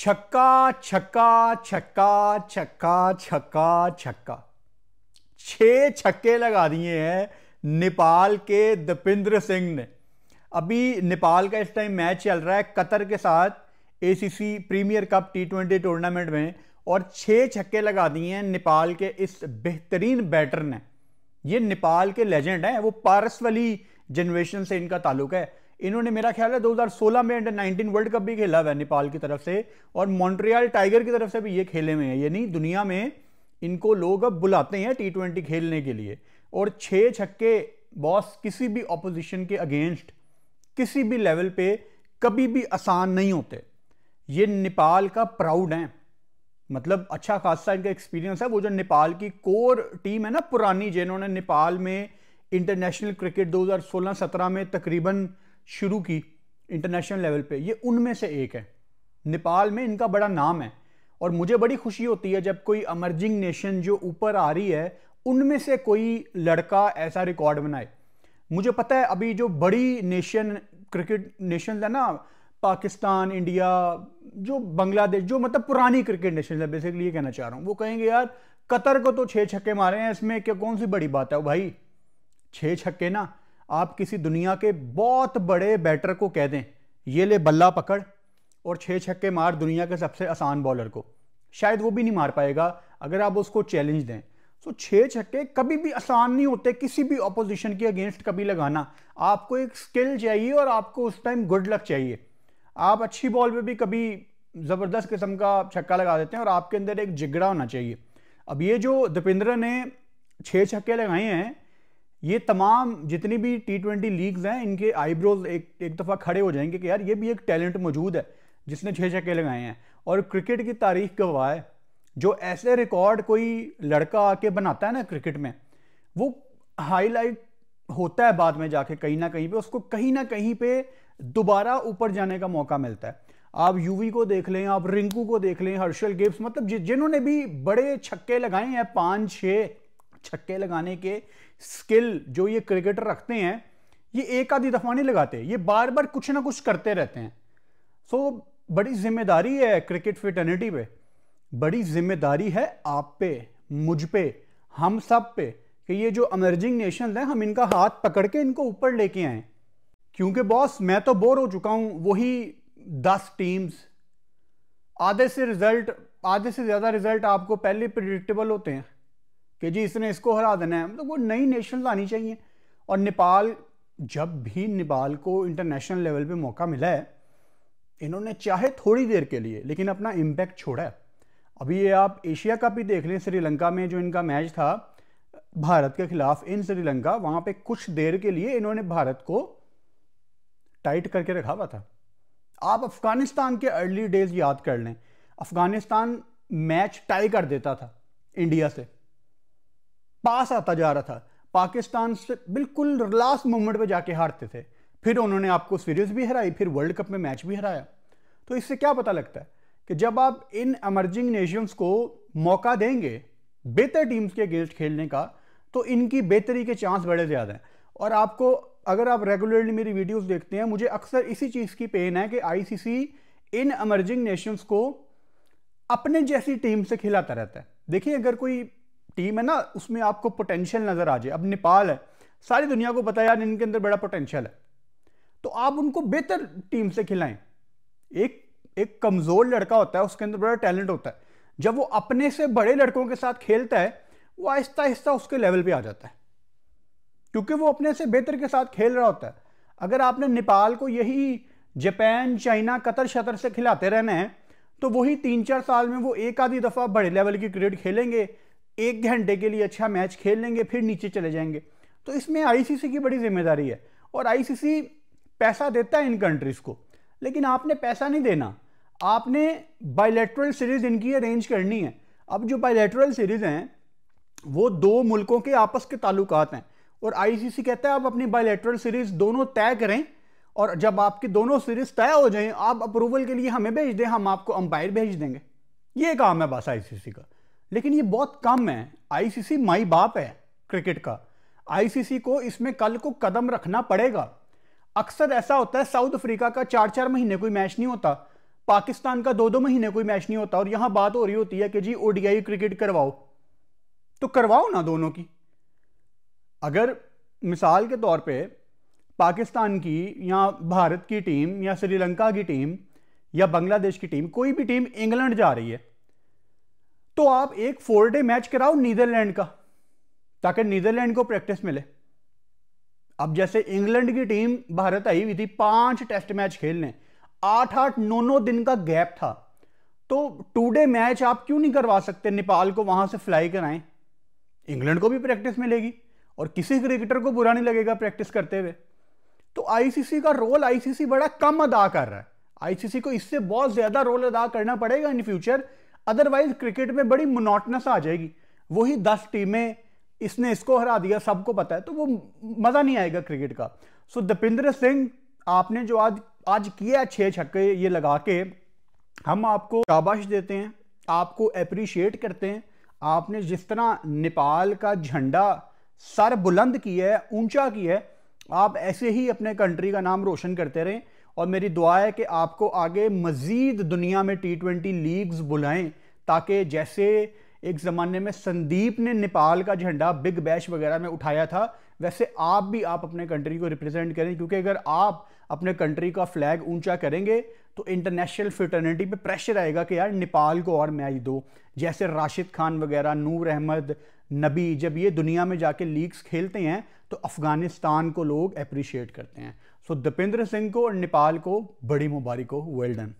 छक्का छक्का छक्का छक्का छक्का छक्का छः छक्के लगा दिए हैं नेपाल के दीपेंद्र सिंह ने अभी नेपाल का इस टाइम मैच चल रहा है कतर के साथ ACC premier cup T twenty tournament में और छः छक्के लगा दिए हैं नेपाल के इस बेहतरीन बैटर ने ये नेपाल के लेजेंड हैं वो पारस वाली जनरेशन से इनका ताल्लुक है इन्होंने मेरा ख्याल है 2016 में अंडर 19 वर्ल्ड कप भी खेला हुआ है नेपाल की तरफ से और मॉन्ट्रियल टाइगर की तरफ से भी ये खेले हुए हैं यानी दुनिया में इनको लोग अब बुलाते हैं टी ट्वेंटी खेलने के लिए और छः छक्के बॉस किसी भी ऑपोजिशन के अगेंस्ट किसी भी लेवल पे कभी भी आसान नहीं होते ये नेपाल का प्राउड है मतलब अच्छा खासा इनका एक्सपीरियंस है वो जो नेपाल की कोर टीम है ना पुरानी जिन्होंने नेपाल में इंटरनेशनल क्रिकेट 2016-17 में तकरीबन शुरू की इंटरनेशनल लेवल पे ये उनमें से एक है नेपाल में इनका बड़ा नाम है और मुझे बड़ी खुशी होती है जब कोई अमर्जिंग नेशन जो ऊपर आ रही है उनमें से कोई लड़का ऐसा रिकॉर्ड बनाए मुझे पता है अभी जो बड़ी नेशन क्रिकेट नेशन है ना पाकिस्तान इंडिया जो बांग्लादेश जो मतलब पुरानी क्रिकेट नेशन है बेसिकली ये कहना चाह रहा हूँ वो कहेंगे यार कतर को तो छः छक्के मारे हैं इसमें क्या कौन सी बड़ी बात है भाई छः छक्के ना आप किसी दुनिया के बहुत बड़े बैटर को कह दें ये ले बल्ला पकड़ और छः छक्के मार दुनिया के सबसे आसान बॉलर को शायद वो भी नहीं मार पाएगा अगर आप उसको चैलेंज दें सो छः छक्के कभी भी आसान नहीं होते किसी भी अपोजिशन के अगेंस्ट कभी लगाना आपको एक स्किल चाहिए और आपको उस टाइम गुड लक चाहिए आप अच्छी बॉल पे भी कभी ज़बरदस्त किस्म का छक्का लगा देते हैं और आपके अंदर एक जिगड़ा होना चाहिए अब ये जो दीपेंद्र ने छः छक्के लगाए हैं ये तमाम जितनी भी टी ट्वेंटी लीग्स हैं इनके आईब्रोज एक एक दफ़ा खड़े हो जाएंगे कि यार ये भी एक टैलेंट मौजूद है जिसने छः छक्के लगाए हैं और क्रिकेट की तारीख गवाह है जो ऐसे रिकॉर्ड कोई लड़का आके बनाता है ना क्रिकेट में वो हाईलाइट होता है बाद में जाके कहीं ना कहीं पे उसको कहीं ना कहीं पे दोबारा ऊपर जाने का मौका मिलता है आप यूवी को देख लें आप रिंकू को देख लें हर्षल गिब्स मतलब जिन्होंने भी बड़े छक्के लगाए हैं पाँच छः छक्के लगाने के स्किल जो ये क्रिकेटर रखते हैं ये एक आधी दफ़ा नहीं लगाते ये बार बार कुछ ना कुछ करते रहते हैं सो so, बड़ी जिम्मेदारी है क्रिकेट फिटर्निटी पे बड़ी जिम्मेदारी है आप पे मुझ पे हम सब पे कि ये जो अमर्जिंग नेशन हैं हम इनका हाथ पकड़ के इनको ऊपर लेके आए क्योंकि बॉस मैं तो बोर हो चुका हूँ वही दस टीम्स आधे से रिजल्ट आधे से ज़्यादा रिजल्ट आपको पहले प्रिडिक्टेबल होते हैं कि जी इसने इसको हरा देना है मतलब वो नई नेशन आनी चाहिए और नेपाल जब भी नेपाल को इंटरनेशनल लेवल पे मौका मिला है इन्होंने चाहे थोड़ी देर के लिए लेकिन अपना इम्पैक्ट छोड़ा है अभी ये आप एशिया कप ही देख लें श्रीलंका में जो इनका मैच था भारत के खिलाफ इन श्रीलंका वहाँ पे कुछ देर के लिए इन्होंने भारत को टाइट करके रखा हुआ था आप अफ़गानिस्तान के अर्ली डेज याद कर लें अफ़गानिस्तान मैच टाई कर देता था इंडिया से पास आता जा रहा था पाकिस्तान से बिल्कुल लास्ट मोमेंट पे जाके हारते थे फिर उन्होंने आपको सीरीज भी हराई फिर वर्ल्ड कप में मैच भी हराया तो इससे क्या पता लगता है कि जब आप इन एमर्जिंग नेशंस को मौका देंगे बेहतर टीम्स के अगेंस्ट खेलने का तो इनकी बेहतरी के चांस बड़े ज़्यादा हैं और आपको अगर आप रेगुलरली मेरी वीडियोस देखते हैं मुझे अक्सर इसी चीज़ की पेन है कि आईसीसी इन अमर्जिंग नेशंस को अपने जैसी टीम से खिलाता रहता है देखिए अगर कोई टीम है ना उसमें आपको पोटेंशियल नज़र आ जाए अब नेपाल है सारी दुनिया को पता यार इनके अंदर बड़ा पोटेंशियल है तो आप उनको बेहतर टीम से खिलाएं एक एक कमज़ोर लड़का होता है उसके अंदर बड़ा टैलेंट होता है जब वो अपने से बड़े लड़कों के साथ खेलता है वो आहिस्ता आहिस्ता उसके लेवल पे आ जाता है क्योंकि वो अपने से बेहतर के साथ खेल रहा होता है अगर आपने नेपाल को यही जापान चाइना कतर शतर से खिलाते रहना है तो वही तीन चार साल में वो एक आधी दफ़ा बड़े लेवल की क्रिकेट खेलेंगे एक घंटे के लिए अच्छा मैच खेल लेंगे फिर नीचे चले जाएंगे तो इसमें आईसीसी की बड़ी जिम्मेदारी है और आईसीसी पैसा देता है इन कंट्रीज़ को लेकिन आपने पैसा नहीं देना आपने बायलैटरल सीरीज़ इनकी अरेंज करनी है अब जो बायलैटरल सीरीज़ हैं वो दो मुल्कों के आपस के ताल्लुक हैं और आईसीसी कहता है आप अपनी बायलैटरल सीरीज़ दोनों तय करें और जब आपकी दोनों सीरीज़ तय हो जाएं आप अप्रूवल के लिए हमें भेज दें हम आपको अंपायर भेज देंगे ये काम है बस आईसीसी का लेकिन ये बहुत कम है आईसीसी माई बाप है क्रिकेट का आईसीसी को इसमें कल को कदम रखना पड़ेगा अक्सर ऐसा होता है साउथ अफ्रीका का चार चार महीने कोई मैच नहीं होता पाकिस्तान का दो दो महीने कोई मैच नहीं होता और यहां बात हो रही होती है कि जी ओडीआई क्रिकेट करवाओ तो करवाओ ना दोनों की अगर मिसाल के तौर पे पाकिस्तान की या भारत की टीम या श्रीलंका की टीम या बांग्लादेश की टीम कोई भी टीम इंग्लैंड जा रही है तो आप एक फोर डे मैच कराओ नीदरलैंड का ताकि नीदरलैंड को प्रैक्टिस मिले अब जैसे इंग्लैंड की टीम भारत आई हुई थी पांच टेस्ट मैच खेलने आठ आठ नौ नौ दिन का गैप था तो टू डे मैच आप क्यों नहीं करवा सकते नेपाल को वहां से फ्लाई कराएं इंग्लैंड को भी प्रैक्टिस मिलेगी और किसी क्रिकेटर को बुरा नहीं लगेगा प्रैक्टिस करते हुए तो आईसीसी का रोल आईसीसी बड़ा कम अदा कर रहा है आईसीसी को इससे बहुत ज्यादा रोल अदा करना पड़ेगा इन फ्यूचर अदरवाइज क्रिकेट में बड़ी मोनोटनस आ जाएगी वही दस टीमें इसने इसको हरा दिया सबको पता है तो वो मज़ा नहीं आएगा क्रिकेट का सो दपिंद्र सिंह आपने जो आज आज किया है छः छक्के ये लगा के हम आपको शाबाश देते हैं आपको अप्रिशिएट करते हैं आपने जिस तरह नेपाल का झंडा सर बुलंद किया है ऊंचा किया है आप ऐसे ही अपने कंट्री का नाम रोशन करते रहें और मेरी दुआ है कि आपको आगे मज़ीद दुनिया में टी ट्वेंटी लीग्स बुलाएं ताकि जैसे एक ज़माने में संदीप ने नेपाल का झंडा बिग बैश वगैरह में उठाया था वैसे आप भी आप अपने कंट्री को रिप्रेजेंट करें क्योंकि अगर आप अपने कंट्री का फ्लैग ऊंचा करेंगे तो इंटरनेशनल फिटर्निटी पे प्रेशर आएगा कि यार नेपाल को और मैच दो जैसे राशिद खान वगैरह नूर अहमद नबी जब ये दुनिया में जाके लीग्स खेलते हैं तो अफ़गानिस्तान को लोग अप्रिशिएट करते हैं सो दीपेंद्र सिंह को और नेपाल को बड़ी मुबारक हो वेल डन